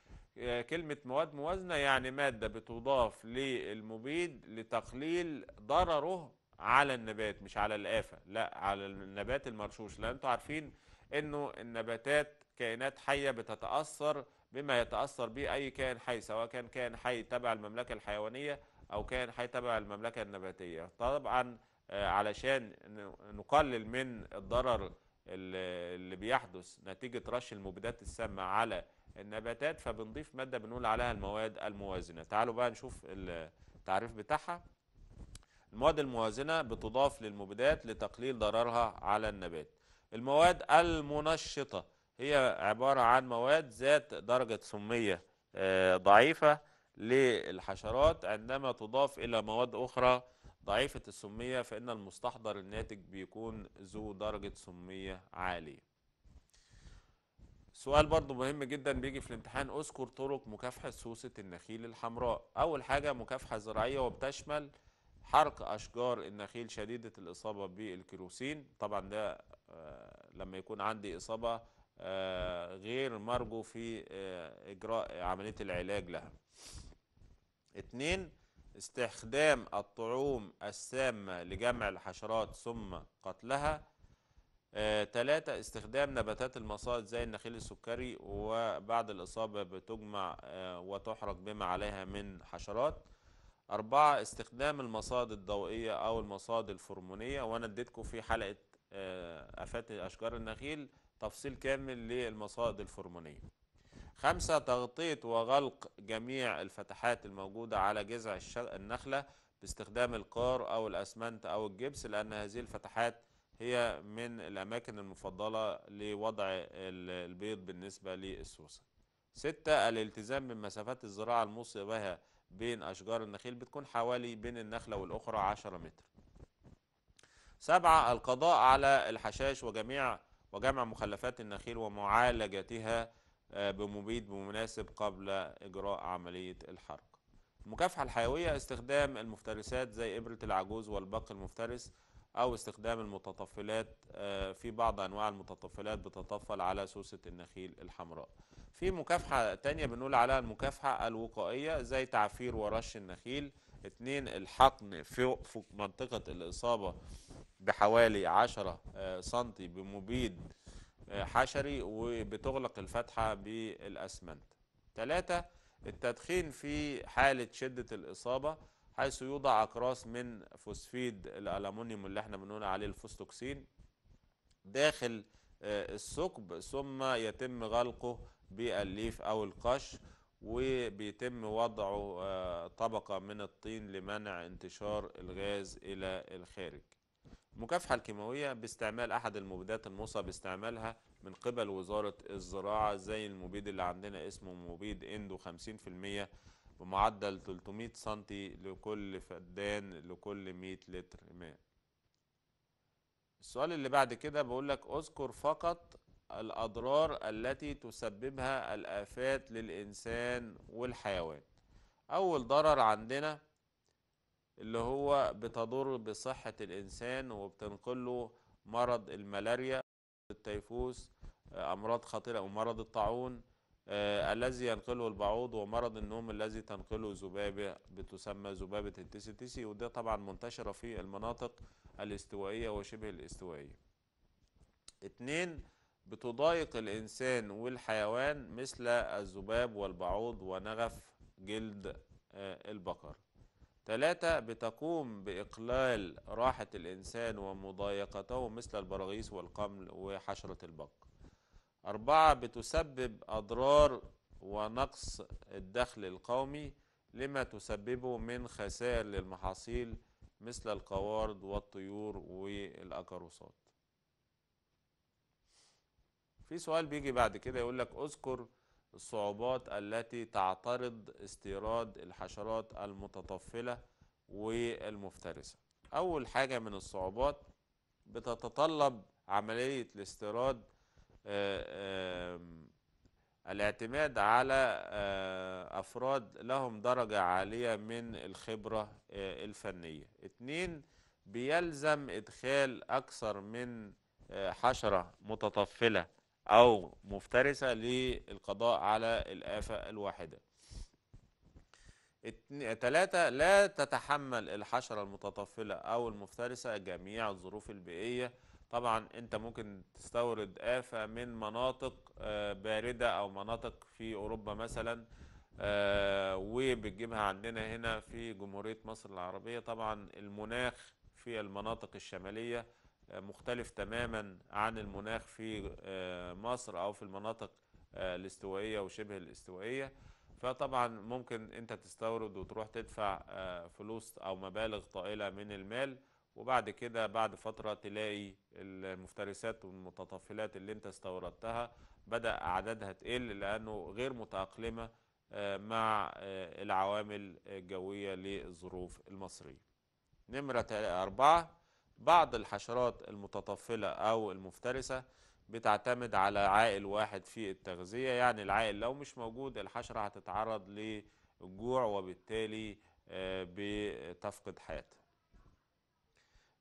كلمة مواد موازنة يعني مادة بتضاف للمبيد لتقليل ضرره على النبات مش على الآفة لا على النبات المرشوش لأن انتوا عارفين انه النباتات كائنات حية بتتأثر بما يتأثر به أي كائن حي سواء كان كائن حي تبع المملكة الحيوانية أو كائن حي تبع المملكة النباتية طبعا آه، علشان نقلل من الضرر اللي بيحدث نتيجة رش المبيدات السامة على النباتات فبنضيف مادة بنقول عليها المواد الموازنة تعالوا بقى نشوف التعريف بتاعها المواد الموازنة بتضاف للمبيدات لتقليل ضررها على النبات المواد المنشطة هي عبارة عن مواد ذات درجة سمية آه، ضعيفة للحشرات عندما تضاف إلى مواد أخرى ضعيفة السمية فإن المستحضر الناتج بيكون ذو درجة سمية عالية سؤال برضو مهم جدا بيجي في الامتحان اذكر طرق مكافحة سوسة النخيل الحمراء أول حاجة مكافحة زراعية وبتشمل حرق أشجار النخيل شديدة الإصابة بالكيروسين طبعا ده آه، لما يكون عندي إصابة آه، غير مرجو في آه، إجراء عملية العلاج لها اتنين استخدام الطعوم السامة لجمع الحشرات ثم قتلها ثلاثة آه، استخدام نباتات المصائد زي النخيل السكري وبعد الإصابة بتجمع آه، وتحرق بما عليها من حشرات أربعة استخدام المصائد الضوئية أو المصائد الفرمونية وأنا اديتكم في حلقة آه، آفات أشجار النخيل تفصيل كامل للمصائد الفرمونية خمسة تغطية وغلق جميع الفتحات الموجودة على جذع النخلة باستخدام القار أو الأسمنت أو الجبس لأن هذه الفتحات هي من الأماكن المفضلة لوضع البيض بالنسبة للسوسة ستة الالتزام بمسافات الزراعة الموصي بها بين أشجار النخيل بتكون حوالي بين النخلة والأخرى 10 متر سبعة القضاء على الحشاش وجميع وجمع مخلفات النخيل ومعالجتها آه، بمبيد مناسب قبل إجراء عملية الحرق المكافحة الحيوية استخدام المفترسات زي إبرة العجوز والبق المفترس أو استخدام المتطفلات آه، في بعض أنواع المتطفلات بتطفل على سوسة النخيل الحمراء في مكافحة تانية بنقول عليها المكافحة الوقائية زي تعفير ورش النخيل اتنين الحقن فوق منطقة الإصابة بحوالي 10 آه، سنتي بمبيد آه، حشري وبتغلق الفتحة بالأسمنت ثلاثة التدخين في حالة شدة الإصابة حيث يوضع أقراص من فوسفيد الالومنيوم اللي احنا بنقول عليه الفوستوكسين داخل آه، الثقب ثم يتم غلقه بالليف أو القش وبيتم وضعه آه، طبقة من الطين لمنع انتشار الغاز إلى الخارج المكافحة الكيماوية باستعمال أحد المبيدات الموصى باستعمالها من قبل وزارة الزراعة زي المبيد اللي عندنا اسمه مبيد اندو 50% بمعدل 300 سم لكل فدان لكل 100 لتر ماء السؤال اللي بعد كده بقول لك اذكر فقط الأضرار التي تسببها الآفات للإنسان والحيوان أول ضرر عندنا اللي هو بتضر بصحة الإنسان وبتنقله مرض الملاريا التيفوس أمراض خطيرة ومرض الطاعون آه، الذي ينقله البعوض ومرض النوم الذي تنقله ذبابة بتسمى ذبابة التسيتسي وده طبعا منتشرة في المناطق الاستوائية وشبه الاستوائية اتنين بتضايق الإنسان والحيوان مثل الذباب والبعوض ونغف جلد آه، البقر ثلاثة بتقوم بإقلال راحة الإنسان ومضايقته مثل البراغيث والقمل وحشرة البق أربعة بتسبب أضرار ونقص الدخل القومي لما تسببه من خسائر للمحاصيل مثل القوارض والطيور والأكروسات في سؤال بيجي بعد كده يقول لك اذكر الصعوبات التي تعترض استيراد الحشرات المتطفلة والمفترسة أول حاجة من الصعوبات بتتطلب عملية الاستيراد آه، الاعتماد على آه، أفراد لهم درجة عالية من الخبرة آه، الفنية اتنين بيلزم إدخال أكثر من حشرة متطفلة أو مفترسة للقضاء على الآفة الواحدة ثلاثة لا تتحمل الحشرة المتطفلة أو المفترسة جميع الظروف البيئية طبعا انت ممكن تستورد آفة من مناطق آه، باردة او مناطق في اوروبا مثلا آه، وبتجيبها عندنا هنا في جمهورية مصر العربية طبعا المناخ في المناطق الشمالية آه، مختلف تماما عن المناخ في مصر او في المناطق الاستوائية وشبه الاستوائية فطبعا ممكن انت تستورد وتروح تدفع فلوس او مبالغ طائلة من المال وبعد كده بعد فترة تلاقي المفترسات والمتطفلات اللي انت استوردتها بدأ عددها تقل لأنه غير متأقلمة آه، مع آه، العوامل الجوية للظروف المصرية نمرة أربعة بعض الحشرات المتطفلة أو المفترسة بتعتمد على عائل واحد في التغذية يعني العائل لو مش موجود الحشرة هتتعرض للجوع وبالتالي آه، بتفقد حياتها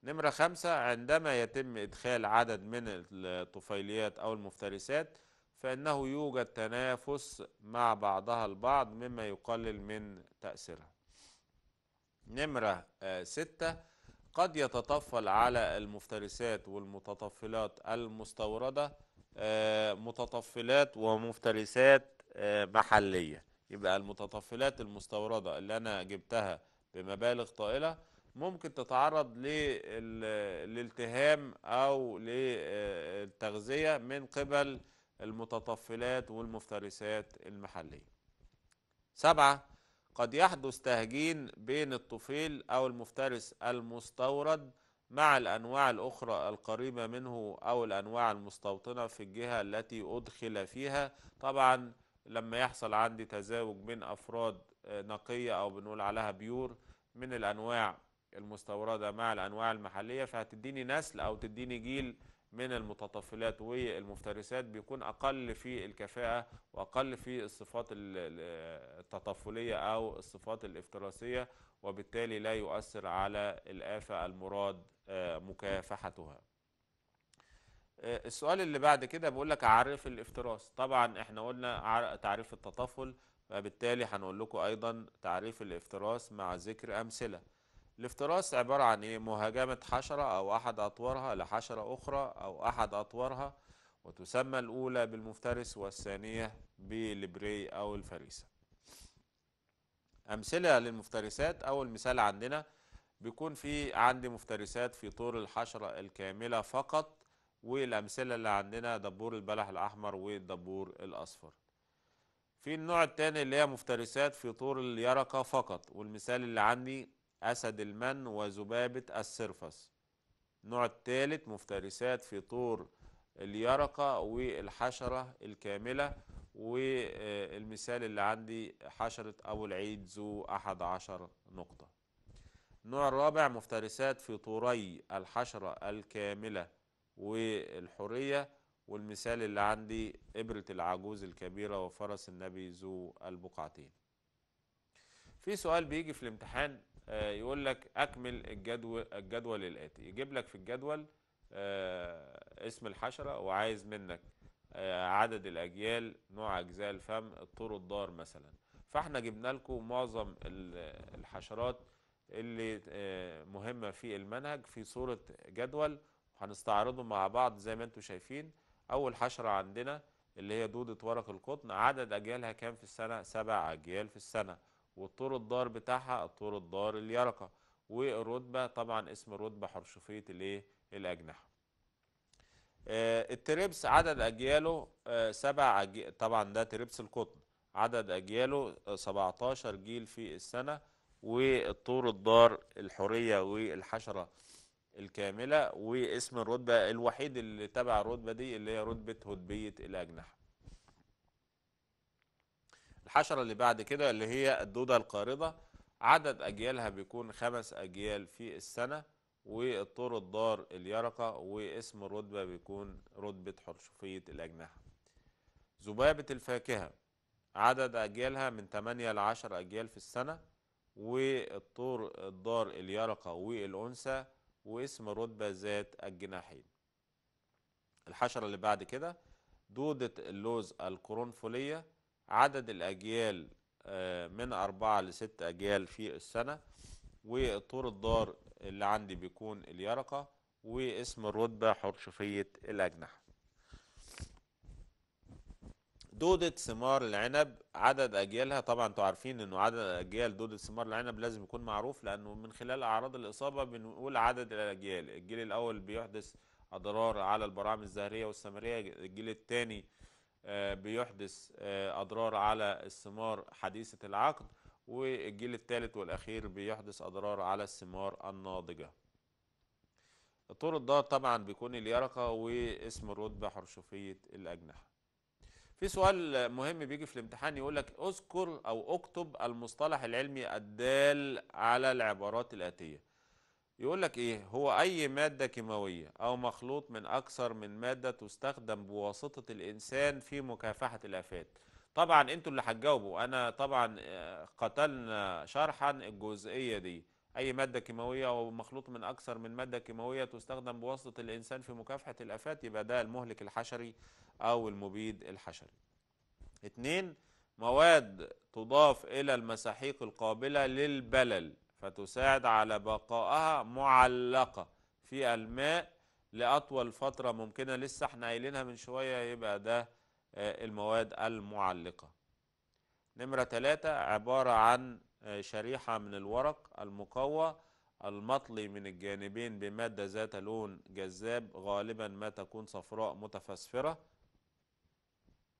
نمرة خمسة عندما يتم إدخال عدد من الطفيليات أو المفترسات فإنه يوجد تنافس مع بعضها البعض مما يقلل من تأثيرها نمرة آه، ستة قد يتطفل على المفترسات والمتطفلات المستوردة آه، متطفلات ومفترسات آه، محلية يبقى المتطفلات المستوردة اللي أنا جبتها بمبالغ طائلة ممكن تتعرض للالتهام او للتغذية من قبل المتطفلات والمفترسات المحلية سبعة قد يحدث تهجين بين الطفيل أو المفترس المستورد مع الأنواع الأخرى القريبة منه أو الأنواع المستوطنة في الجهة التي أدخل فيها طبعا لما يحصل عندي تزاوج بين أفراد نقية أو بنقول عليها بيور من الأنواع المستورده مع الانواع المحليه فهتديني نسل او تديني جيل من المتطفلات والمفترسات بيكون اقل في الكفاءه واقل في الصفات التطفليه او الصفات الافتراسيه وبالتالي لا يؤثر على الافه المراد آه، مكافحتها. آه، السؤال اللي بعد كده بيقول لك عرف الافتراس طبعا احنا قلنا تعريف التطفل وبالتالي هنقول لكم ايضا تعريف الافتراس مع ذكر امثله. الافتراس عبارة عن ايه مهاجمة حشرة او احد اطوارها لحشرة اخرى او احد اطوارها وتسمى الاولى بالمفترس والثانية بالبري او الفريسة امثلة للمفترسات اول مثال عندنا بيكون في عندي مفترسات في طور الحشرة الكاملة فقط والامثلة اللي عندنا دبور البلح الاحمر والدبور الاصفر في النوع الثاني اللي هي مفترسات في طور اليرقة فقط والمثال اللي عندي أسد المن وذبابة السرفس النوع الثالث مفترسات في طور اليرقة والحشرة الكاملة والمثال اللي عندي حشرة أبو العيد ذو أحد عشر نقطة النوع الرابع مفترسات في طوري الحشرة الكاملة والحرية والمثال اللي عندي إبرة العجوز الكبيرة وفرس النبي ذو البقعتين في سؤال بيجي في الامتحان آه، يقول لك اكمل الجدول الجدول الاتي يجيب لك في الجدول آه، اسم الحشره وعايز منك آه، عدد الاجيال نوع اجزاء الفم الطور الدار مثلا فاحنا جبنا لكم معظم الحشرات اللي مهمه في المنهج في صوره جدول وهنستعرضهم مع بعض زي ما انتم شايفين اول حشره عندنا اللي هي دوده ورق القطن عدد اجيالها كام في السنه سبع اجيال في السنه والطور الدار بتاعها الطور الدار اليرقة والرتبة طبعا اسم الرتبة حرشفية الايه الأجنحة آه، التربس عدد أجياله آه، سبع أجي... طبعا ده تربس القطن عدد أجياله 17 آه، جيل في السنة والطور الدار الحرية والحشرة الكاملة واسم الرتبة الوحيد اللي تبع الرتبة دي اللي هي رتبة هدبية الأجنحة الحشرة اللي بعد كده اللي هي الدودة القارضة عدد أجيالها بيكون خمس أجيال في السنة والطور الدار اليرقة واسم الرتبة بيكون رتبة حرشفية الأجنحة ذبابة الفاكهة عدد أجيالها من 8 ل 10 أجيال في السنة والطور الدار اليرقة والأنثى واسم الرتبة ذات الجناحين الحشرة اللي بعد كده دودة اللوز القرنفلية عدد الأجيال آه، من أربعة لست أجيال في السنة وطور الدار اللي عندي بيكون اليرقة واسم الرتبة حرشفية الأجنحة دودة ثمار العنب عدد أجيالها طبعا انتوا عارفين انه عدد أجيال دودة ثمار العنب لازم يكون معروف لأنه من خلال أعراض الإصابة بنقول عدد الأجيال الجيل الأول بيحدث أضرار على البراعم الزهرية والثمرية الجيل الثاني آه، بيحدث آه، أضرار على الثمار حديثة العقد والجيل الثالث والأخير بيحدث أضرار على الثمار الناضجة الطرد ده طبعا بيكون اليرقة واسم الرتبة حرشفية الأجنحة في سؤال مهم بيجي في الامتحان يقول لك اذكر أو اكتب المصطلح العلمي الدال على العبارات الآتية يقول لك ايه هو اي ماده كيماويه او مخلوط من اكثر من ماده تستخدم بواسطه الانسان في مكافحه الافات طبعا انتوا اللي هتجاوبوا انا طبعا آه، قتلنا شرحا الجزئيه دي اي ماده كيماويه او مخلوط من اكثر من ماده كيماويه تستخدم بواسطه الانسان في مكافحه الافات يبقى ده المهلك الحشري او المبيد الحشري اتنين مواد تضاف الى المساحيق القابله للبلل فتساعد على بقائها معلقة في الماء لأطول فترة ممكنة لسه احنا قايلينها من شوية يبقى ده آه، المواد المعلقة نمرة ثلاثة عبارة عن آه، شريحة من الورق المقوى المطلي من الجانبين بمادة ذات لون جذاب غالبا ما تكون صفراء متفسفرة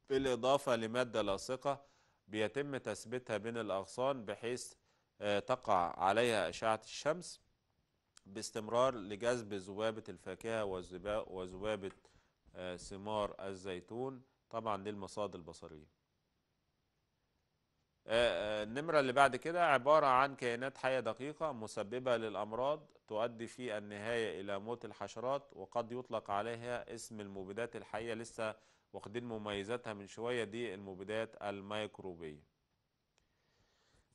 بالإضافة لمادة لاصقة بيتم تثبيتها بين الأغصان بحيث آه، تقع عليها أشعة الشمس باستمرار لجذب ذبابة الفاكهة وذبابة آه، ثمار الزيتون طبعا للمصاد البصرية آه، النمرة اللي بعد كده عبارة عن كائنات حية دقيقة مسببة للأمراض تؤدي في النهاية إلى موت الحشرات وقد يطلق عليها اسم المبيدات الحية لسه واخدين مميزاتها من شوية دي المبيدات الميكروبية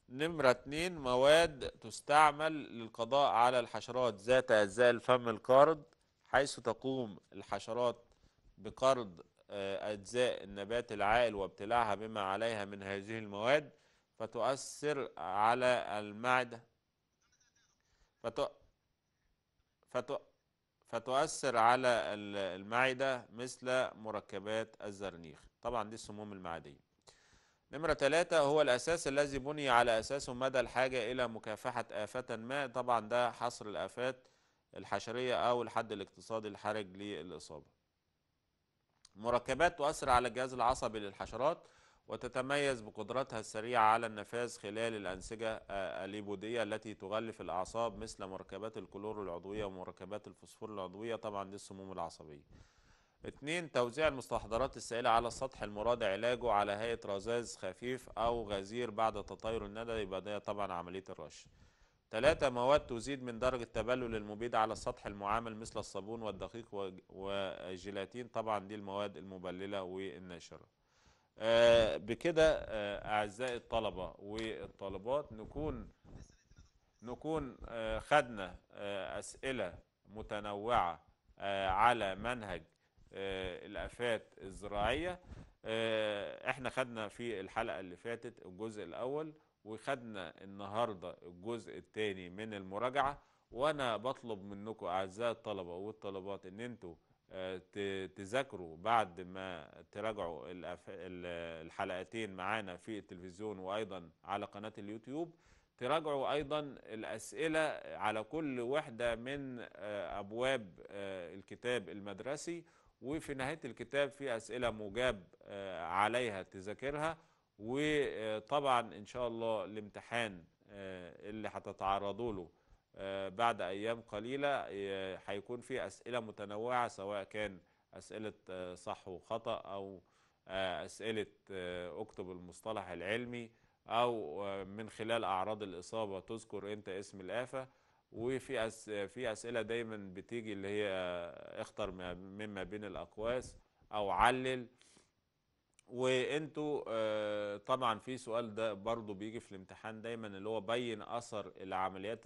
نمرة اتنين مواد تستعمل للقضاء على الحشرات ذات أجزاء الفم القارض حيث تقوم الحشرات بقرض آه، أجزاء النبات العائل وابتلاعها بما عليها من هذه المواد فتؤثر على المعدة فتؤثر على المعدة مثل مركبات الزرنيخ طبعا دي السموم المعدية نمرة ثلاثة هو الأساس الذي بني على أساسه مدى الحاجة إلى مكافحة آفة ما طبعا ده حصر الآفات الحشرية أو الحد الاقتصادي الحرج للإصابة مركبات تؤثر على الجهاز العصبي للحشرات وتتميز بقدرتها السريعة على النفاذ خلال الأنسجة الليبودية التي تغلف الأعصاب مثل مركبات الكلور العضوية ومركبات الفوسفور العضوية طبعا دي السموم العصبية اثنين توزيع المستحضرات السائلة على السطح المراد علاجه على هيئة رذاذ خفيف أو غزير بعد تطير الندى يبقى ده طبعا عملية الرش ثلاثة مواد تزيد من درجة تبلل المبيد على السطح المعامل مثل الصابون والدقيق والجيلاتين طبعا دي المواد المبللة والناشرة آه بكده آه أعزائي الطلبة والطالبات نكون نكون آه خدنا آه، أسئلة متنوعة آه، على منهج آه، الافات الزراعيه آه، احنا خدنا في الحلقه اللي فاتت الجزء الاول وخدنا النهارده الجزء الثاني من المراجعه وانا بطلب منكم اعزائي الطلبه والطلبات ان انتوا آه، تذاكروا بعد ما تراجعوا الحلقتين معانا في التلفزيون وايضا على قناه اليوتيوب تراجعوا ايضا الاسئله على كل وحده من ابواب الكتاب المدرسي وفي نهاية الكتاب في أسئلة مجاب آه، عليها تذاكرها وطبعا إن شاء الله الامتحان آه، اللي هتتعرضوا له آه، بعد أيام قليلة هيكون فيه أسئلة متنوعة سواء كان أسئلة صح وخطأ أو أسئلة أكتب المصطلح العلمي أو من خلال أعراض الإصابة تذكر أنت اسم الآفة وفي أس... في اسئله دايما بتيجي اللي هي اختر مما بين الاقواس او علل وانتوا آه، طبعا في سؤال ده برضو بيجي في الامتحان دايما اللي هو بين اثر العمليات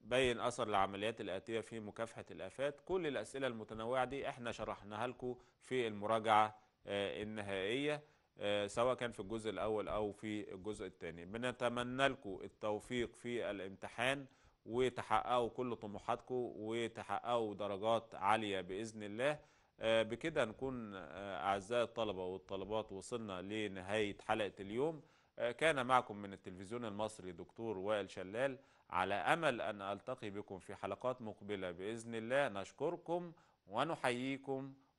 بين اثر العمليات الاتيه في مكافحه الافات كل الاسئله المتنوعه دي احنا شرحناها لكم في المراجعه آه، النهائيه آه، سواء كان في الجزء الأول أو في الجزء الثاني بنتمنى لكم التوفيق في الامتحان وتحققوا كل طموحاتكم وتحققوا درجات عالية بإذن الله آه، بكده نكون آه، أعزائي الطلبة والطلبات وصلنا لنهاية حلقة اليوم كان معكم من التلفزيون المصري دكتور وائل شلال على أمل أن ألتقي بكم في حلقات مقبلة بإذن الله نشكركم ونحييكم